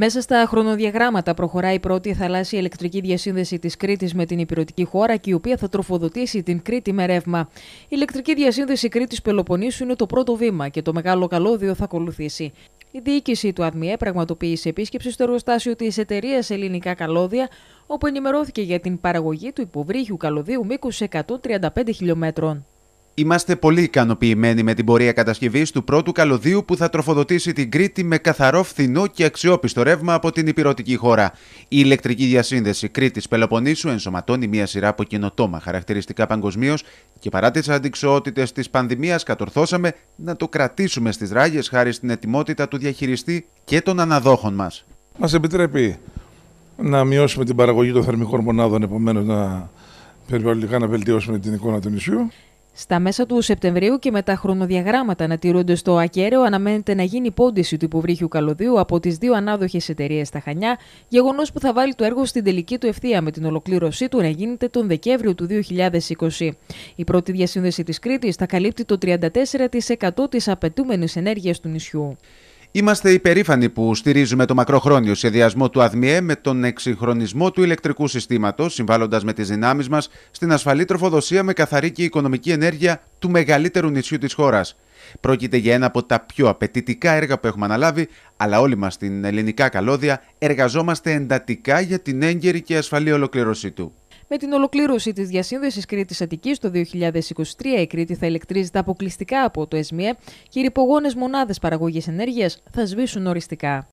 Μέσα στα χρονοδιαγράμματα προχωράει η πρώτη θαλάσσια ηλεκτρική διασύνδεση της Κρήτης με την υπηρετική χώρα και η οποία θα τροφοδοτήσει την Κρήτη με ρεύμα. Η ηλεκτρική διασύνδεση Κρήτη Πελοπονίσου είναι το πρώτο βήμα και το μεγάλο καλώδιο θα ακολουθήσει. Η διοίκηση του ΑΔΜΙΕ πραγματοποίησε επίσκεψη στο εργοστάσιο της εταιρείας Ελληνικά Καλώδια, όπου ενημερώθηκε για την παραγωγή του υποβρύχιου καλωδίου μήκους 135 χιλιόμετρων. Είμαστε πολύ ικανοποιημένοι με την πορεία κατασκευής του πρώτου καλωδίου που θα τροφοδοτήσει την Κρήτη με καθαρό, φθηνό και αξιόπιστο ρεύμα από την υπηρετική χώρα. Η ηλεκτρική διασύνδεση Κρήτης Πελοποννήσου ενσωματώνει μια σειρά από καινοτόμα χαρακτηριστικά παγκοσμίως και παρά τις αντικσότητε της πανδημίας, κατορθώσαμε να το κρατήσουμε στις ράγες χάρη στην ετοιμότητα του διαχειριστή και των αναδόχων μας. Μας επιτρέπει να μειώσουμε την παραγωγή των θερμικών μονάδων, επομένως να περιβαλλοντικά να βελτιώσουμε την εικόνα του νησιού. Στα μέσα του Σεπτεμβρίου και με τα χρονοδιαγράμματα να τηρούνται στο ακέραιο, αναμένεται να γίνει πόντιση του υποβρύχιου καλωδίου από τις δύο ανάδοχες εταιρείες στα Χανιά, γεγονός που θα βάλει το έργο στην τελική του ευθεία με την ολοκλήρωσή του να γίνεται τον Δεκέμβριο του 2020. Η πρώτη διασύνδεση της Κρήτης θα καλύπτει το 34% της απαιτούμενης ενέργειας του νησιού. Είμαστε υπερήφανοι που στηρίζουμε το μακροχρόνιο σχεδιασμό του ΑΔΜΙΕ με τον εξυγχρονισμό του ηλεκτρικού συστήματος, συμβάλλοντας με τις δυνάμεις μας στην ασφαλή τροφοδοσία με καθαρή και οικονομική ενέργεια του μεγαλύτερου νησιού της χώρας. Πρόκειται για ένα από τα πιο απαιτητικά έργα που έχουμε αναλάβει, αλλά όλοι μας στην ελληνικά καλώδια εργαζόμαστε εντατικά για την έγκαιρη και ασφαλή ολοκλήρωσή του. Με την ολοκλήρωση της διασύνδεσης Κρήτη-Αττική το 2023, η Κρήτη θα ηλεκτρίζεται αποκλειστικά από το ΕΣΜΙΕ και οι ρηπογόνες μονάδες παραγωγής ενέργειας θα σβήσουν οριστικά.